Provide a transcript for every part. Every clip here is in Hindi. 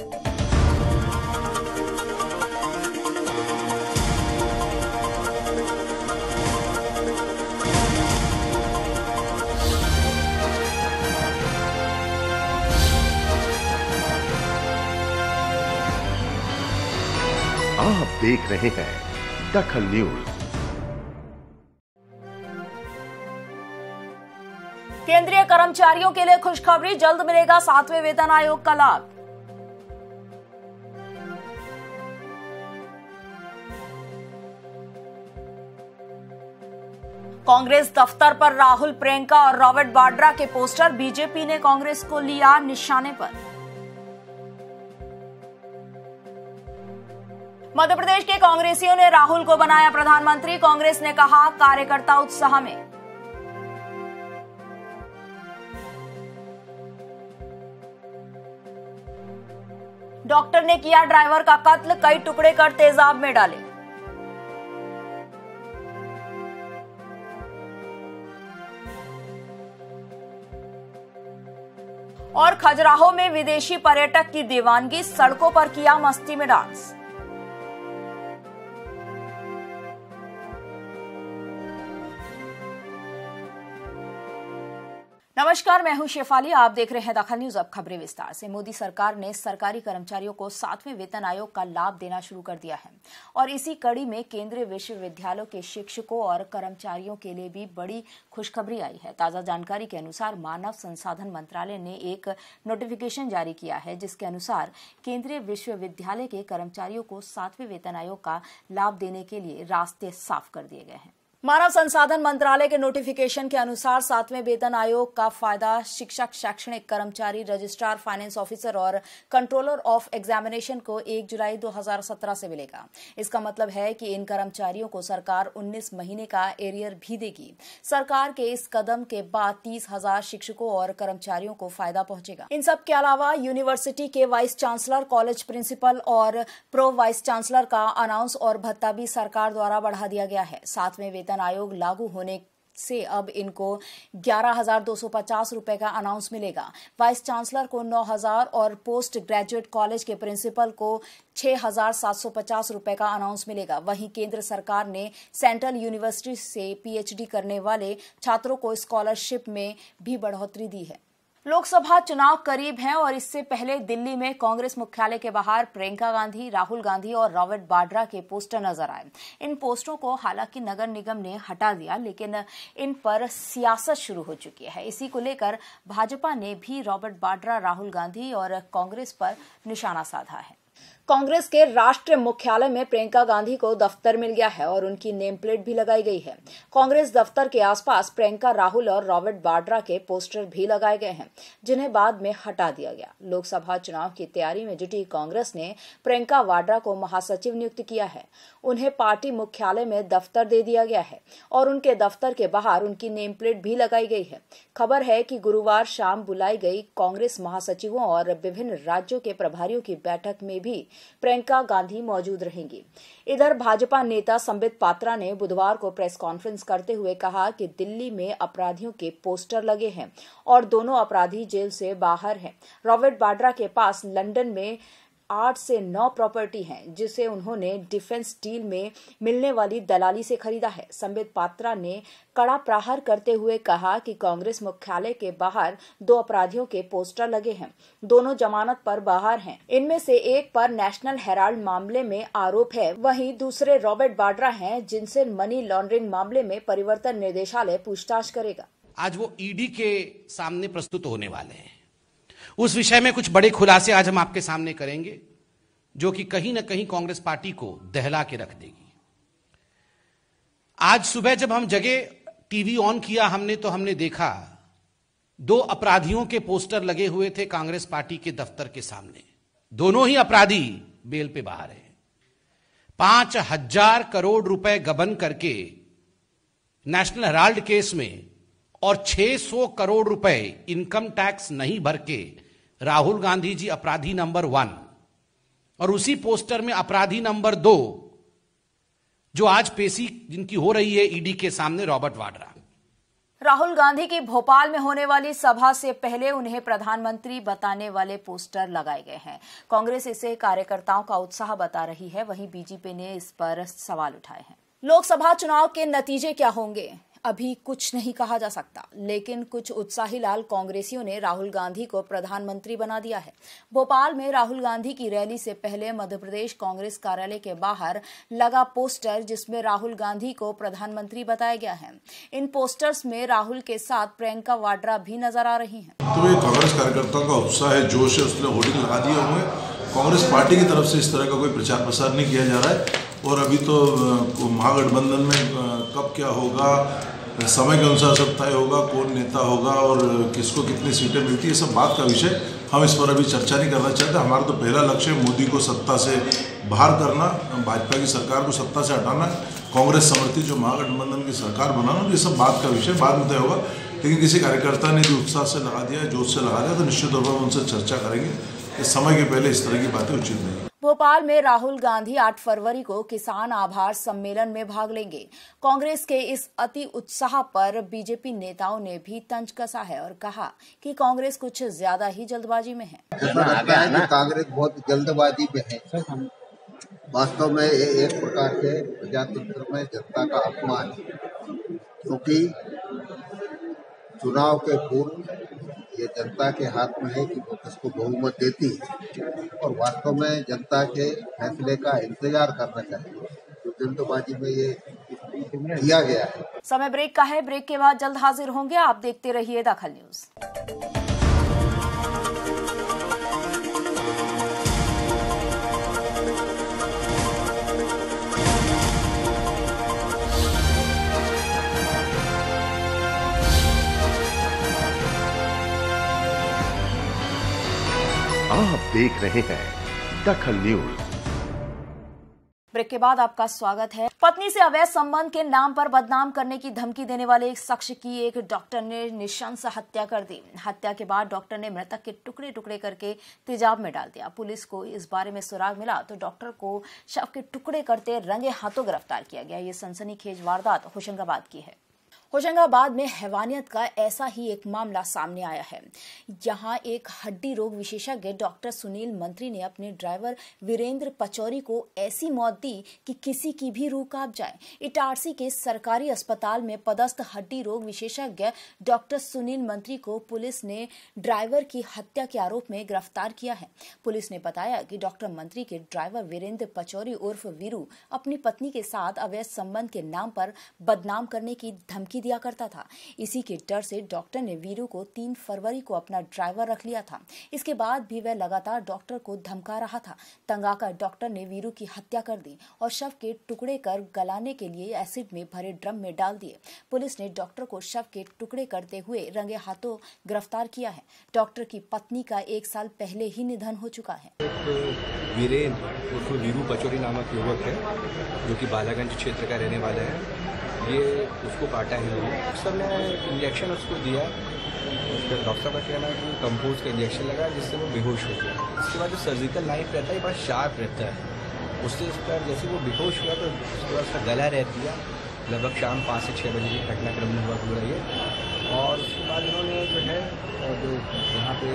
आप देख रहे हैं दखल न्यूज केंद्रीय कर्मचारियों के लिए खुशखबरी जल्द मिलेगा सातवें वेतन आयोग का लाभ कांग्रेस दफ्तर पर राहुल प्रियंका और रॉबर्ट बाड्रा के पोस्टर बीजेपी ने कांग्रेस को लिया निशाने पर मध्य प्रदेश के कांग्रेसियों ने राहुल को बनाया प्रधानमंत्री कांग्रेस ने कहा कार्यकर्ता उत्साह में डॉक्टर ने किया ड्राइवर का कत्ल कई टुकड़े कर तेजाब में डाले और खजुराहो में विदेशी पर्यटक की दीवानगी सड़कों पर किया मस्ती में डांस नमस्कार मैं हूं शेफाली आप देख रहे हैं दखल न्यूज अब खबरें विस्तार से मोदी सरकार ने सरकारी कर्मचारियों को सातवें वेतन आयोग का लाभ देना शुरू कर दिया है और इसी कड़ी में केंद्रीय विश्वविद्यालयों के शिक्षकों और कर्मचारियों के लिए भी बड़ी खुशखबरी आई है ताजा जानकारी के अनुसार मानव संसाधन मंत्रालय ने एक नोटिफिकेशन जारी किया है जिसके अनुसार केंद्रीय विश्वविद्यालय के कर्मचारियों को सातवें वेतन आयोग का लाभ देने के लिए रास्ते साफ कर दिए गए हैं मानव संसाधन मंत्रालय के नोटिफिकेशन के अनुसार सातवें वेतन आयोग का फायदा शिक्षक शैक्षणिक कर्मचारी रजिस्ट्रार फाइनेंस ऑफिसर और कंट्रोलर ऑफ एग्जामिनेशन को 1 जुलाई 2017 से मिलेगा इसका मतलब है कि इन कर्मचारियों को सरकार 19 महीने का एरियर भी देगी सरकार के इस कदम के बाद तीस हजार शिक्षकों और कर्मचारियों को फायदा पहुंचेगा इन सब के अलावा यूनिवर्सिटी के वाइस चांसलर कॉलेज प्रिंसिपल और प्रो वाइस चांसलर का अनाउंस और भत्ता भी सरकार द्वारा बढ़ा दिया गया है सातवें वेतन वेतन आयोग लागू होने से अब इनको ग्यारह हजार दो सौ पचास रुपए का अनाउंस मिलेगा वाइस चांसलर को नौ हजार और पोस्ट ग्रेजुएट कॉलेज के प्रिंसिपल को छह हजार सात सौ पचास रुपए का अनाउंस मिलेगा वहीं केंद्र सरकार ने सेंट्रल यूनिवर्सिटी से पीएचडी करने वाले छात्रों को स्कॉलरशिप में भी बढ़ोतरी दी है लोकसभा चुनाव करीब हैं और इससे पहले दिल्ली में कांग्रेस मुख्यालय के बाहर प्रियंका गांधी राहुल गांधी और रॉबर्ट बाड्रा के पोस्टर नजर आए इन पोस्टरों को हालांकि नगर निगम ने हटा दिया लेकिन इन पर सियासत शुरू हो चुकी है इसी को लेकर भाजपा ने भी रॉबर्ट बाड्रा राहुल गांधी और कांग्रेस पर निशाना साधा है कांग्रेस के राष्ट्रीय मुख्यालय में प्रियंका गांधी को दफ्तर मिल गया है और उनकी नेम प्लेट भी लगाई गई है कांग्रेस दफ्तर के आसपास प्रियंका राहुल और रॉबर्ट वाड्रा के पोस्टर भी लगाए गए हैं जिन्हें बाद में हटा दिया गया लोकसभा चुनाव की तैयारी में जुटी कांग्रेस ने प्रियंका वाड्रा को महासचिव नियुक्त किया है उन्हें पार्टी मुख्यालय में दफ्तर दे दिया गया है और उनके दफ्तर के बाहर उनकी नेम प्लेट भी लगाई गई है खबर है कि गुरुवार शाम बुलाई गई कांग्रेस महासचिवों और विभिन्न राज्यों के प्रभारियों की बैठक में भी प्रियंका गांधी मौजूद रहेंगी इधर भाजपा नेता संबित पात्रा ने बुधवार को प्रेस कॉन्फ्रेंस करते हुए कहा कि दिल्ली में अपराधियों के पोस्टर लगे हैं और दोनों अपराधी जेल से बाहर हैं रॉबर्ट बाड्रा के पास लंदन में आठ से नौ प्रॉपर्टी हैं जिसे उन्होंने डिफेंस डील में मिलने वाली दलाली से खरीदा है संबित पात्रा ने कड़ा प्रहार करते हुए कहा कि कांग्रेस मुख्यालय के बाहर दो अपराधियों के पोस्टर लगे हैं दोनों जमानत पर बाहर हैं इनमें से एक पर नेशनल हेराल्ड मामले में आरोप है वहीं दूसरे रॉबर्ट वाड्रा हैं जिनसे मनी लॉन्ड्रिंग मामले में परिवर्तन निदेशालय पूछताछ करेगा आज वो ईडी e के सामने प्रस्तुत होने वाले हैं उस विषय में कुछ बड़े खुलासे आज हम आपके सामने करेंगे जो कि कहीं ना कहीं कांग्रेस पार्टी को दहला के रख देगी आज सुबह जब हम जगह टीवी ऑन किया हमने तो हमने देखा दो अपराधियों के पोस्टर लगे हुए थे कांग्रेस पार्टी के दफ्तर के सामने दोनों ही अपराधी बेल पे बाहर है पांच हजार करोड़ रुपए गबन करके नेशनल हेराल्ड केस में और 600 करोड़ रुपए इनकम टैक्स नहीं भर के राहुल गांधी जी अपराधी नंबर वन और उसी पोस्टर में अपराधी नंबर दो जो आज पेशी जिनकी हो रही है ईडी के सामने रॉबर्ट वाड्रा राहुल गांधी की भोपाल में होने वाली सभा से पहले उन्हें प्रधानमंत्री बताने वाले पोस्टर लगाए गए हैं कांग्रेस इसे कार्यकर्ताओं का उत्साह बता रही है वहीं बीजेपी ने इस पर सवाल उठाए हैं लोकसभा चुनाव के नतीजे क्या होंगे अभी कुछ नहीं कहा जा सकता लेकिन कुछ उत्साही लाल कांग्रेसियों ने राहुल गांधी को प्रधानमंत्री बना दिया है भोपाल में राहुल गांधी की रैली से पहले मध्य प्रदेश कांग्रेस कार्यालय के बाहर लगा पोस्टर जिसमें राहुल गांधी को प्रधानमंत्री बताया गया है इन पोस्टर्स में राहुल के साथ प्रियंका वाड्रा भी नजर आ रही है तो कांग्रेस कार्यकर्ताओं का उत्साह है जोश है उसने होर्डिंग लगा दिए हुए कांग्रेस पार्टी की तरफ से इस तरह का कोई प्रचार प्रसार नहीं किया जा रहा है और अभी तो महागठबंधन में कब क्या होगा समय के अनुसार सब तय होगा कौन नेता होगा और किसको कितनी सीटें मिलती है सब बात का विषय हम इस पर अभी चर्चा नहीं करना चाहते हमारा तो पहला लक्ष्य मोदी को सत्ता से बाहर करना भाजपा की सरकार को सत्ता से हटाना कांग्रेस समर्थित जो महागठबंधन की सरकार बनाना ये सब बात का विषय बाद में तय होगा लेकिन किसी कार्यकर्ता ने जो उत्साह से लगा दिया जोश से लगा दिया तो निश्चित तौर पर उनसे चर्चा करेंगे कि समय के पहले इस तरह की बातें उचित नहीं भोपाल में राहुल गांधी 8 फरवरी को किसान आभार सम्मेलन में भाग लेंगे कांग्रेस के इस अति उत्साह पर बीजेपी नेताओं ने भी तंज कसा है और कहा कि कांग्रेस कुछ ज्यादा ही जल्दबाजी में है कांग्रेस बहुत जल्दबाजी में है वास्तव में ये एक प्रकार से प्रजातंत्र में जनता का अपमान क्योंकि चुनाव के पूर्व ये जनता के हाथ में है कि वो किसको बहुमत देती है और वास्तव में जनता के फैसले का इंतजार करना चाहिए जो तो जल्दबाजी में ये दिया गया है समय ब्रेक का है ब्रेक के बाद जल्द हाजिर होंगे आप देखते रहिए दखल न्यूज आप देख रहे हैं दखल न्यूज ब्रेक के बाद आपका स्वागत है पत्नी से अवैध संबंध के नाम पर बदनाम करने की धमकी देने वाले एक शख्स की एक डॉक्टर ने निशंस हत्या कर दी हत्या के बाद डॉक्टर ने मृतक के टुकड़े टुकड़े करके तेजाब में डाल दिया पुलिस को इस बारे में सुराग मिला तो डॉक्टर को शव के टुकड़े करते रंगे हाथों गिरफ्तार किया गया ये सनसनीखेज वारदात होशंगाबाद की है होशंगाबाद में हैवानियत का ऐसा ही एक मामला सामने आया है यहाँ एक हड्डी रोग विशेषज्ञ डॉक्टर सुनील मंत्री ने अपने ड्राइवर वीरेंद्र पचौरी को ऐसी मौत दी कि किसी की भी रूह कांप जाए इटारसी के सरकारी अस्पताल में पदस्थ हड्डी रोग विशेषज्ञ डॉक्टर सुनील मंत्री को पुलिस ने ड्राइवर की हत्या के आरोप में गिरफ्तार किया है पुलिस ने बताया कि डॉक्टर मंत्री के ड्राइवर वीरेंद्र पचौरी उर्फ वीरू अपनी पत्नी के साथ अवैध संबंध के नाम पर बदनाम करने की धमकी ही दिया करता था इसी के डर से डॉक्टर ने वीरू को तीन फरवरी को अपना ड्राइवर रख लिया था इसके बाद भी वह लगातार डॉक्टर को धमका रहा था तंगाकर डॉक्टर ने वीरू की हत्या कर दी और शव के टुकड़े कर गलाने के लिए एसिड में भरे ड्रम में डाल दिए पुलिस ने डॉक्टर को शव के टुकड़े करते हुए रंगे हाथों गिरफ्तार किया है डॉक्टर की पत्नी का एक साल पहले ही निधन हो चुका है वीरेन वीरू पचोरी नामक युवक है जो कि बालागंज क्षेत्र का रहने वाला है ये उसको काटा ही नहीं उस समय इंजेक्शन उसको दिया उसके डॉक्टर का कहना है कि कंपोज का इंजेक्शन लगा जिससे वो बेहोश हो गया इसके बाद जो सर्जिकल नाइफ रहता है ये बड़ा शार्प रहता है उससे उसका जैसे वो बेहोश हुआ तो उसके बाद उसका गला रह दिया लगभग शाम पाँच से छः बजे के घटनाक्रम में हुआ रही है और उसके बाद इन्होंने जो है जो यहाँ पे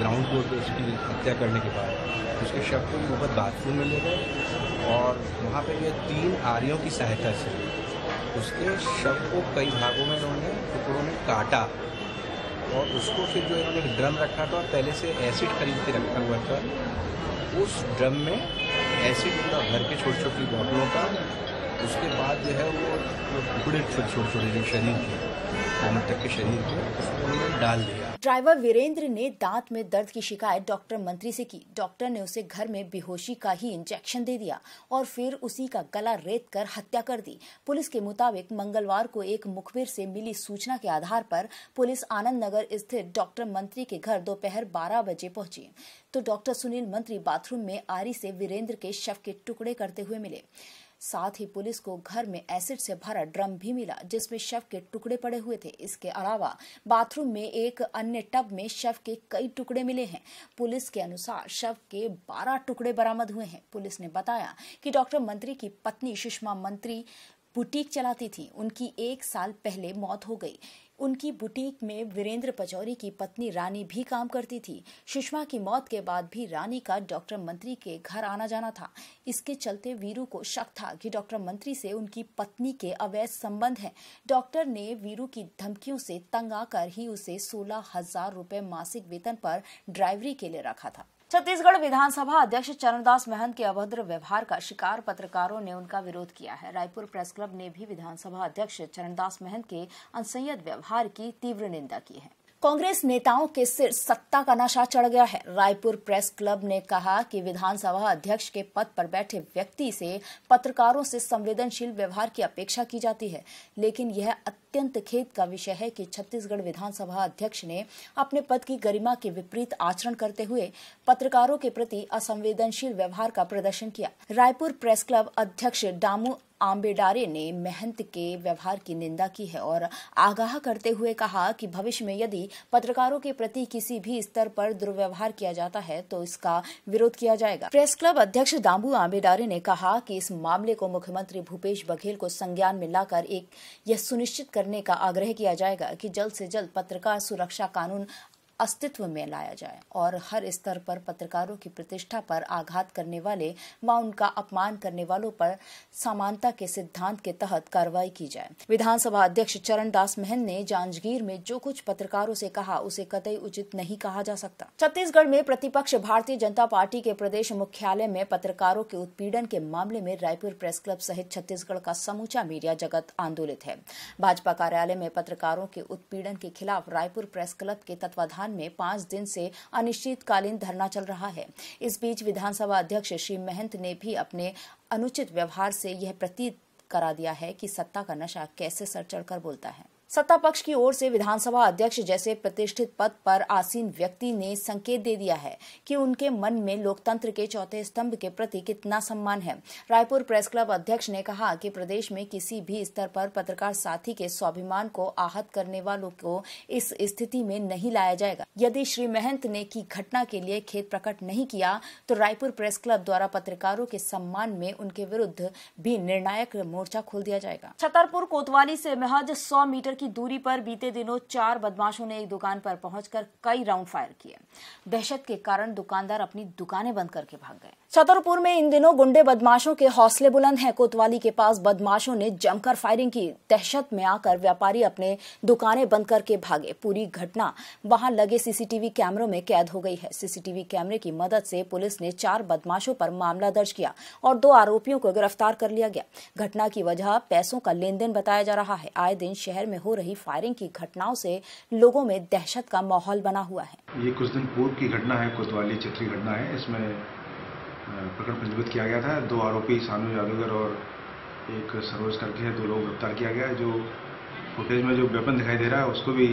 ग्राउंड फ्लोर पे उसकी हत्या करने के बाद उसके शव को बहुत बाथरूम में ले गए और वहाँ पे ये तीन आर्यों की सहायता से उसके शव को कई भागों में इन्होंने टुकड़ों में काटा और उसको फिर जो इन्होंने एक ड्रम रखा था पहले से एसिड खरीद के रखा हुआ था उस ड्रम में एसिड पूरा भर के छोटी छोटी बॉटलों का उसके बाद जो है वो टुकड़े छोटे छोटे छोटे जो शरीर थे मोहम्मद तक के शरीर थे उसको उन्होंने डाल दिया ड्राइवर वीरेंद्र ने दांत में दर्द की शिकायत डॉक्टर मंत्री से की डॉक्टर ने उसे घर में बेहोशी का ही इंजेक्शन दे दिया और फिर उसी का गला रेत कर हत्या कर दी पुलिस के मुताबिक मंगलवार को एक मुखबिर से मिली सूचना के आधार पर पुलिस आनंद नगर स्थित डॉक्टर मंत्री के घर दोपहर बारह बजे पहुंची तो डॉक्टर सुनील मंत्री बाथरूम में आरी से वीरेंद्र के शव के टुकड़े करते हुए मिले साथ ही पुलिस को घर में एसिड से भरा ड्रम भी मिला जिसमें शव के टुकड़े पड़े हुए थे इसके अलावा बाथरूम में एक अन्य टब में शव के कई टुकड़े मिले हैं पुलिस के अनुसार शव के बारह टुकड़े बरामद हुए हैं पुलिस ने बताया कि डॉक्टर मंत्री की पत्नी सुषमा मंत्री बुटीक चलाती थी उनकी एक साल पहले मौत हो गई उनकी बुटीक में वीरेंद्र पचौरी की पत्नी रानी भी काम करती थी सुषमा की मौत के बाद भी रानी का डॉक्टर मंत्री के घर आना जाना था इसके चलते वीरू को शक था कि डॉक्टर मंत्री से उनकी पत्नी के अवैध संबंध हैं डॉक्टर ने वीरू की धमकियों से तंग आकर ही उसे सोलह हजार रूपए मासिक वेतन पर ड्राइवरी के लिए रखा था छत्तीसगढ़ विधानसभा अध्यक्ष चरणदास महंत के अभद्र व्यवहार का शिकार पत्रकारों ने उनका विरोध किया है रायपुर प्रेस क्लब ने भी विधानसभा अध्यक्ष चरणदास महंत के अनसंयत व्यवहार की तीव्र निंदा की है कांग्रेस नेताओं के सिर सत्ता का नशा चढ़ गया है रायपुर प्रेस क्लब ने कहा कि विधानसभा अध्यक्ष के पद पर बैठे व्यक्ति से पत्रकारों से संवेदनशील व्यवहार की अपेक्षा की जाती है लेकिन यह अत्यंत खेद का विषय है कि छत्तीसगढ़ विधानसभा अध्यक्ष ने अपने पद की गरिमा के विपरीत आचरण करते हुए पत्रकारों के प्रति असंवेदनशील व्यवहार का प्रदर्शन किया रायपुर प्रेस क्लब अध्यक्ष डामू आम्बेडारे ने महंत के व्यवहार की निंदा की है और आगाह करते हुए कहा कि भविष्य में यदि पत्रकारों के प्रति किसी भी स्तर पर दुर्व्यवहार किया जाता है तो इसका विरोध किया जाएगा प्रेस क्लब अध्यक्ष दामू आम्बेडारे ने कहा कि इस मामले को मुख्यमंत्री भूपेश बघेल को संज्ञान में लाकर एक यह सुनिश्चित कर करने का आग्रह किया जाएगा कि जल्द से जल्द पत्रकार सुरक्षा कानून अस्तित्व में लाया जाए और हर स्तर पर पत्रकारों की प्रतिष्ठा पर आघात करने वाले व उनका अपमान करने वालों पर समानता के सिद्धांत के तहत कार्रवाई की जाए विधानसभा अध्यक्ष चरण दास महन ने जांजगीर में जो कुछ पत्रकारों से कहा उसे कतई उचित नहीं कहा जा सकता छत्तीसगढ़ में प्रतिपक्ष भारतीय जनता पार्टी के प्रदेश मुख्यालय में पत्रकारों के उत्पीड़न के मामले में रायपुर प्रेस क्लब सहित छत्तीसगढ़ का समूचा मीडिया जगत आंदोलित है भाजपा कार्यालय में पत्रकारों के उत्पीड़न के खिलाफ रायपुर प्रेस क्लब के तत्वाधान में पांच दिन से अनिश्चितकालीन धरना चल रहा है इस बीच विधानसभा अध्यक्ष श्री महंत ने भी अपने अनुचित व्यवहार से यह प्रतीत करा दिया है कि सत्ता का नशा कैसे सर चढ़कर बोलता है सत्ता पक्ष की ओर से विधानसभा अध्यक्ष जैसे प्रतिष्ठित पद पर आसीन व्यक्ति ने संकेत दे दिया है कि उनके मन में लोकतंत्र के चौथे स्तंभ के प्रति कितना सम्मान है रायपुर प्रेस क्लब अध्यक्ष ने कहा कि प्रदेश में किसी भी स्तर पर पत्रकार साथी के स्वाभिमान को आहत करने वालों को इस स्थिति में नहीं लाया जाएगा यदि श्री महंत ने की घटना के लिए खेत प्रकट नहीं किया तो रायपुर प्रेस क्लब द्वारा पत्रकारों के सम्मान में उनके विरुद्ध भी निर्णायक मोर्चा खोल दिया जाएगा छतरपुर कोतवाली से महज सौ मीटर की दूरी पर बीते दिनों चार बदमाशों ने एक दुकान पर पहुंचकर कई राउंड फायर किए दहशत के कारण दुकानदार अपनी दुकानें बंद करके भाग गए छतरपुर में इन दिनों गुंडे बदमाशों के हौसले बुलंद हैं कोतवाली के पास बदमाशों ने जमकर फायरिंग की दहशत में आकर व्यापारी अपने दुकानें बंद करके भागे पूरी घटना वहां लगे सीसीटीवी कैमरों में कैद हो गई है सीसीटीवी कैमरे की मदद से पुलिस ने चार बदमाशों पर मामला दर्ज किया और दो आरोपियों को गिरफ्तार कर लिया गया घटना की वजह पैसों का लेन देन बताया जा रहा है आए दिन शहर में हो रही फायरिंग की घटनाओं से लोगों में दहशत का माहौल बना हुआ है ये कुछ दिन पूर्व की घटना है कोतवाली चित्री घटना है इसमें प्रकरण पंजीकृत किया गया था दो आरोपी सानू जादूगर और एक सरोज करके है दो लोग गिरफ्तार किया गया है जो फुटेज में जो वेपन दिखाई दे रहा है उसको भी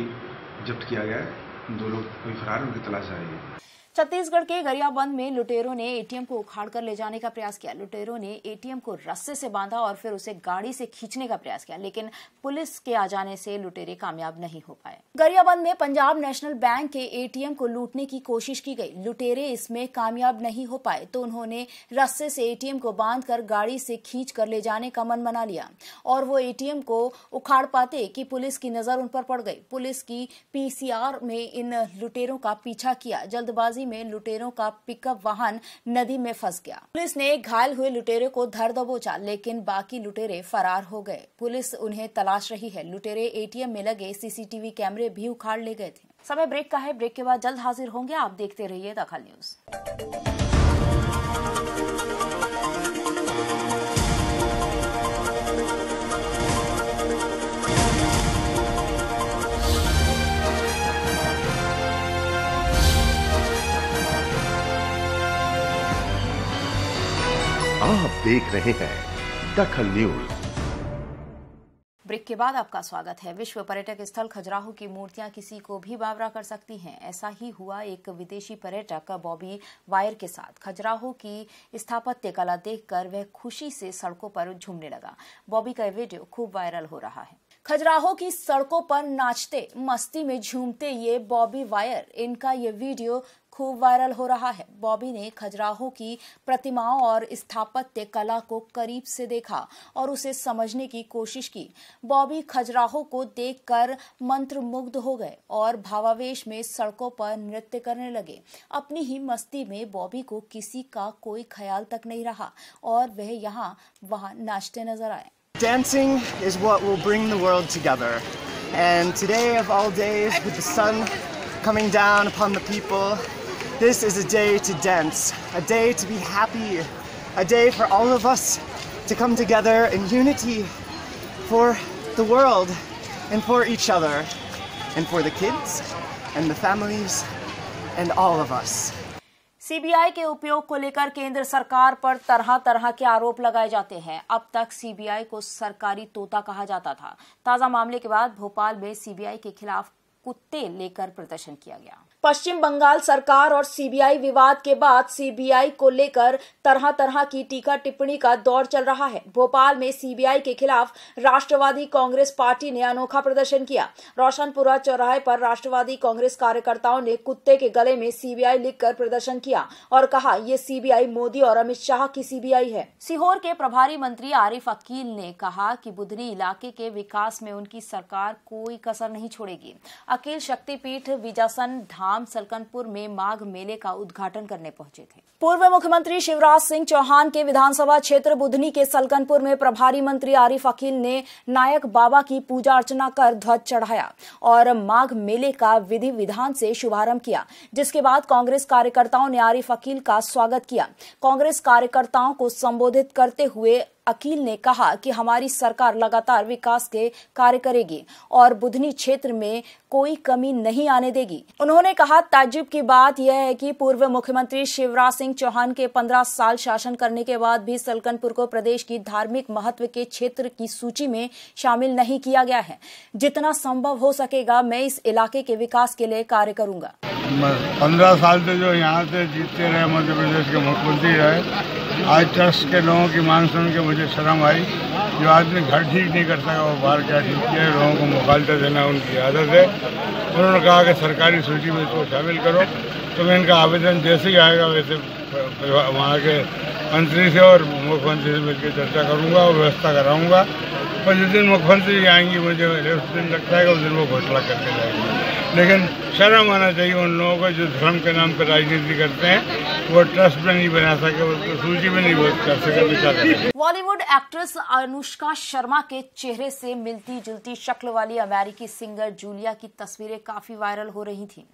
जब्त किया गया है दो लोग कोई फरार उनकी तलाश आ रही है छत्तीसगढ़ के गरियाबंद में लुटेरों ने एटीएम को उखाड़कर ले जाने का प्रयास किया लुटेरों ने एटीएम को रस्से से बांधा और फिर उसे गाड़ी से खींचने का प्रयास किया लेकिन पुलिस के आ जाने से लुटेरे कामयाब नहीं हो पाए गरियाबंद में पंजाब नेशनल बैंक के एटीएम को लूटने की कोशिश की गई लुटेरे इसमें कामयाब नहीं हो पाए तो उन्होंने रस्से से एटीएम को बांध गाड़ी से खींच कर ले जाने का मन बना लिया और वो एटीएम को उखाड़ पाते कि पुलिस की नजर उन पर पड़ गई पुलिस की पीसीआर में इन लुटेरों का पीछा किया जल्दबाजी में लुटेरों का पिकअप वाहन नदी में फंस गया पुलिस ने घायल हुए लुटेरे को धर दबोचा लेकिन बाकी लुटेरे फरार हो गए पुलिस उन्हें तलाश रही है लुटेरे एटीएम में लगे सीसीटीवी कैमरे भी उखाड़ ले गए थे समय ब्रेक का है ब्रेक के बाद जल्द हाजिर होंगे आप देखते रहिए दखल न्यूज देख रहे हैं दखल न्यूज ब्रेक के बाद आपका स्वागत है विश्व पर्यटक स्थल खजुराहो की मूर्तियां किसी को भी बावरा कर सकती हैं ऐसा ही हुआ एक विदेशी पर्यटक बॉबी वायर के साथ खजुराहो की स्थापत्य कला देखकर वह खुशी से सड़कों पर झूमने लगा बॉबी का वीडियो खूब वायरल हो रहा है खजुराहो की सड़कों पर नाचते मस्ती में झूमते ये बॉबी वायर इनका ये वीडियो खूब वायरल हो रहा है बॉबी ने खजुराहो की प्रतिमाओं और स्थापत्य कला को करीब से देखा और उसे समझने की कोशिश की बॉबी खजुराहो को देखकर मंत्रमुग्ध हो गए और भावावेश में सड़कों पर नृत्य करने लगे अपनी ही मस्ती में बॉबी को किसी का कोई ख्याल तक नहीं रहा और वह यहाँ वहाँ नाचते नजर आए Dancing is what will bring the world together. And today, of all days, with the sun coming down upon the people, This is a day to dance, a day to be happy, a day for all of us to come together in unity for the world and for each other and for the kids and the families and all of us. CBI के उपयोग को लेकर केंद्र सरकार पर तरह तरह के आरोप लगाए जाते हैं अब तक सीबीआई को सरकारी तोता कहा जाता था ताजा मामले के बाद भोपाल में सीबीआई के खिलाफ कुत्ते लेकर प्रदर्शन किया गया पश्चिम बंगाल सरकार और सीबीआई विवाद के बाद सीबीआई को लेकर तरह तरह की टीका टिप्पणी का दौर चल रहा है भोपाल में सीबीआई के खिलाफ राष्ट्रवादी कांग्रेस पार्टी ने अनोखा प्रदर्शन किया रोशनपुरा चौराहे पर राष्ट्रवादी कांग्रेस कार्यकर्ताओं ने कुत्ते के गले में सीबीआई लिखकर प्रदर्शन किया और कहा ये सीबीआई मोदी और अमित शाह की सीबीआई है सीहोर के प्रभारी मंत्री आरिफ अकील ने कहा कि बुधनी इलाके के विकास में उनकी सरकार कोई कसर नहीं छोड़ेगी अकील शक्तिपीठ विजासन धाम आम सलकनपुर में माघ मेले का उद्घाटन करने पहुंचे थे पूर्व मुख्यमंत्री शिवराज सिंह चौहान के विधानसभा क्षेत्र बुधनी के सलकनपुर में प्रभारी मंत्री आरिफ अकील ने नायक बाबा की पूजा अर्चना कर ध्वज चढ़ाया और माघ मेले का विधि विधान से शुभारंभ किया जिसके बाद कांग्रेस कार्यकर्ताओं ने आरिफ अकील का स्वागत किया कांग्रेस कार्यकर्ताओं को संबोधित करते हुए अकील ने कहा कि हमारी सरकार लगातार विकास के कार्य करेगी और बुधनी क्षेत्र में कोई कमी नहीं आने देगी उन्होंने कहा ताजुब की बात यह है कि पूर्व मुख्यमंत्री शिवराज सिंह चौहान के 15 साल शासन करने के बाद भी सलकनपुर को प्रदेश की धार्मिक महत्व के क्षेत्र की सूची में शामिल नहीं किया गया है जितना संभव हो सकेगा मैं इस इलाके के विकास के लिए कार्य करूंगा पंद्रह साल से जो यहाँ से जीतते रहे मध्य प्रदेश के मुख्यमंत्री रहे आज ट्रस्ट के लोगों की मानसून के मुझे शर्म आई जो आदमी घर ठीक नहीं कर सका वो बाहर क्या ठीक किया लोगों को मुखालता देना उनकी आदत है उन्होंने कहा कि सरकारी सूची में इसको शामिल करो तो मैं इनका आवेदन जैसे ही आएगा वैसे वहाँ के मंत्री से और मुख्यमंत्री से मिलकर चर्चा करूँगा और व्यवस्था कराऊंगा पर जिस दिन मुख्यमंत्री आएंगी मुझे उस दिन लगता है कि उस दिन वो घोषणा करके जाएंगे लेकिन शर्म आना चाहिए उन लोगों को जो धर्म के नाम पर राजनीति करते हैं वो ट्रस्ट में नहीं बना सके उसको तो सूची में नहीं कर सके बॉलीवुड एक्ट्रेस अनुष्का शर्मा के चेहरे से मिलती जुलती शक्ल वाली अमेरिकी सिंगर जूलिया की तस्वीरें काफी वायरल हो रही थी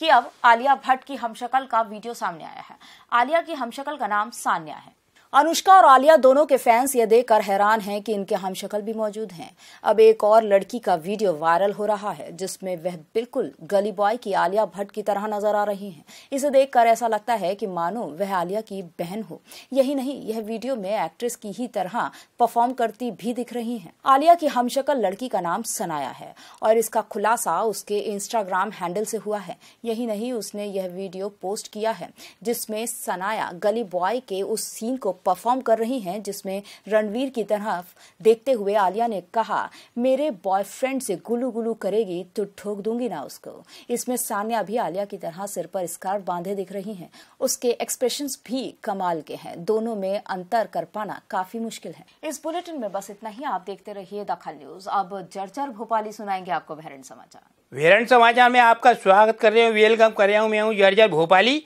कि अब आलिया भट्ट की हमशकल का वीडियो सामने आया है आलिया की हमशकल का नाम सान्या है अनुष्का और आलिया दोनों के फैंस ये देखकर हैरान हैं कि इनके हम शक्ल भी मौजूद हैं अब एक और लड़की का वीडियो वायरल हो रहा है जिसमें वह बिल्कुल गली बॉय की आलिया भट्ट की तरह नजर आ रही हैं इसे देखकर ऐसा लगता है कि मानो वह आलिया की बहन हो यही नहीं यह वीडियो में एक्ट्रेस की ही तरह परफॉर्म करती भी दिख रही है आलिया की हम लड़की का नाम सनाया है और इसका खुलासा उसके इंस्टाग्राम हैंडल से हुआ है यही नहीं उसने यह वीडियो पोस्ट किया है जिसमें सनाया गली बॉय के उस सीन को परफॉर्म कर रही हैं जिसमें रणवीर की तरह देखते हुए आलिया ने कहा मेरे बॉयफ्रेंड से गुलू गुलू करेगी तो ठोक दूंगी ना उसको इसमें सानिया भी आलिया की तरह सिर पर स्कार्फ बांधे दिख रही हैं उसके एक्सप्रेशन भी कमाल के हैं दोनों में अंतर कर पाना काफी मुश्किल है इस बुलेटिन में बस इतना ही आप देखते रहिए दखल न्यूज अब जर्जर भोपाली सुनाएंगे आपको वेरन समाचार वेरण समाचार में आपका स्वागत कर रहे हूँ वेलकम कर रहा हूँ मैं हूँ जर्जर भोपाली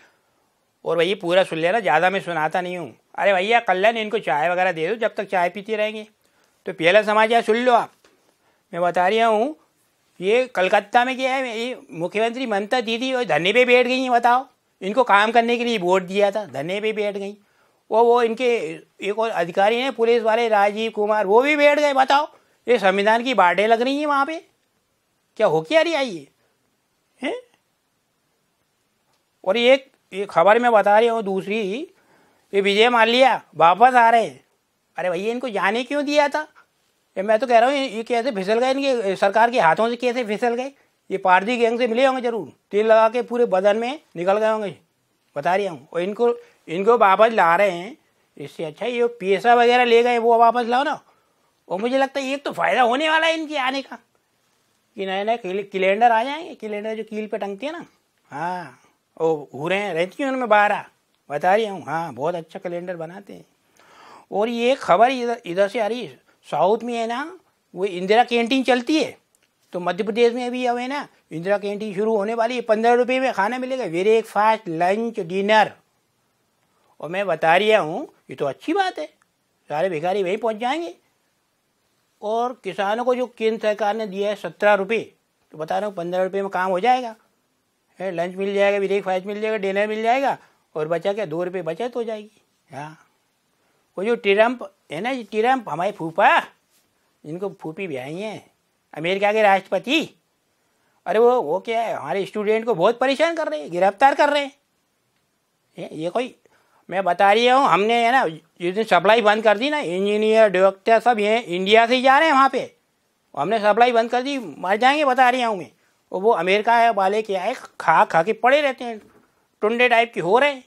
और भाई पूरा सुन लेना ज़्यादा मैं सुनाता नहीं हूँ अरे भैया कल्याण इनको चाय वगैरह दे दो जब तक चाय पीते रहेंगे तो पहला समाचार सुन लो आप मैं बता रहा हूँ ये कलकत्ता में क्या है ये मुख्यमंत्री ममता दीदी और धने पे बैठ गई हैं बताओ इनको काम करने के लिए वोट दिया था धने पे बैठ गई वो वो इनके एक और अधिकारी हैं पुलिस वाले राजीव कुमार वो भी बैठ गए बताओ ये संविधान की बाटें लग रही हैं वहाँ पे क्या हो क्या रही आई है हैं? और एक खबर मैं बता रही हूँ दूसरी ये विजय लिया वापस आ रहे हैं अरे भैया इनको जाने क्यों दिया था ये मैं तो कह रहा हूँ ये कैसे फिसल गए इनके सरकार के हाथों से कैसे फिसल गए ये पारदी गैंग से मिले होंगे जरूर तेल लगा के पूरे बदन में निकल गए होंगे बता रही हूँ और इनको इनको वापस ला रहे हैं इससे अच्छा ये पैसा वगैरह ले गए वो वापस लाओ ना और मुझे लगता है एक तो फ़ायदा होने वाला है इनके आने का कि नए नए किलेंडर आ जाएंगे किलेंडर जो कील पे टंगती है ना हाँ वो हो रहे हैं रहती हैं उनमें बारह बता रही हूँ हाँ बहुत अच्छा कैलेंडर बनाते हैं और ये खबर इधर इधर से आ रही साउथ में है ना वो इंदिरा कैंटीन चलती है तो मध्य प्रदेश में अभी अब है ना इंदिरा कैंटीन शुरू होने वाली है पंद्रह रुपये में खाना मिलेगा ब्रेकफास्ट लंच डिनर और मैं बता रहा हूँ ये तो अच्छी बात है सारे भिखारी वहीं पहुँच जाएंगे और किसानों को जो केंद्र सरकार ने दिया है सत्रह रुपये तो बता रहा हूँ पंद्रह रुपये में काम हो जाएगा लंच मिल जाएगा ब्रेकफास्ट मिल जाएगा डिनर मिल जाएगा और बचा क्या दो रुपये बचत हो जाएगी हाँ वो जो ट्रम्प है ना ट्रम्प हमारे फूफा जिनको फूफी भी आई हैं अमेरिका के राष्ट्रपति अरे वो वो क्या है हमारे स्टूडेंट को बहुत परेशान कर रहे हैं गिरफ्तार कर रहे हैं ये, ये कोई मैं बता रही हूँ हमने है ना जिस दिन सप्लाई बंद कर दी ना इंजीनियर डॉक्टर सब ये इंडिया से ही जा रहे हैं वहाँ पे हमने सप्लाई बंद कर दी मर जाएंगे बता रही हूँ मैं वो अमेरिका वाले क्या है खा खा के पड़े रहते हैं टुंडे टाइप के हो रहे हैं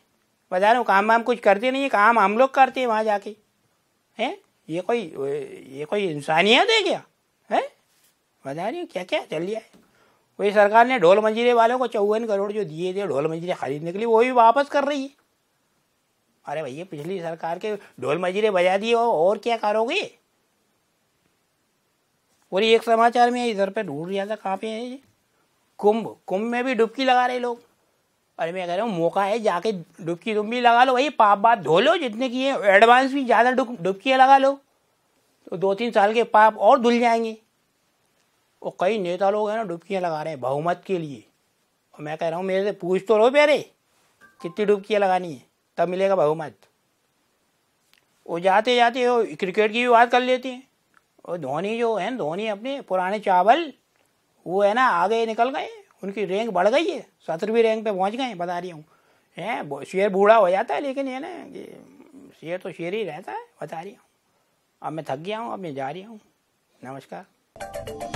बता रहे काम वाम कुछ करते नहीं है काम हम लोग करते हैं वहाँ जाके हैं ये कोई ये कोई इंसानियत है क्या है बता रही हूँ क्या क्या चल रहा है वही सरकार ने ढोल मंजीरे वालों को चौवन करोड़ जो दिए थे ढोल मंजीरे खरीदने के लिए वो भी वापस कर रही है अरे भैया पिछली सरकार के ढोल मंजीरे बजा दिए और क्या करोगे और एक समाचार में इधर पे ढूंढ रहा था कहाँ पे है ये कुंभ कुंभ में भी डुबकी लगा रहे लोग अरे मैं कह रहा हूँ मौका है जाके डुबकी तुम भी लगा लो भाई पाप बाप धो लो जितने की है एडवांस भी ज़्यादा डुबकियाँ लगा लो तो दो तीन साल के पाप और धुल जाएंगे और कई नेता लोग हैं ना डुबकियाँ लगा रहे हैं बहुमत के लिए और मैं कह रहा हूँ मेरे से पूछ तो रहो प्यारे कितनी डुबकियाँ लगानी है तब मिलेगा बहुमत वो जाते जाते वो क्रिकेट की भी बात कर लेते हैं और धोनी जो है धोनी अपने पुराने चावल वो है ना आगे निकल गए उनकी रैंक बढ़ गई है सत्रहवीं रैंक पे पहुंच गए बता रही हूँ हैं शेर बूढ़ा हो जाता है लेकिन ये ना कि शेर तो शेर ही रहता है बता रही हूँ अब मैं थक गया हूँ अब मैं जा रही हूँ नमस्कार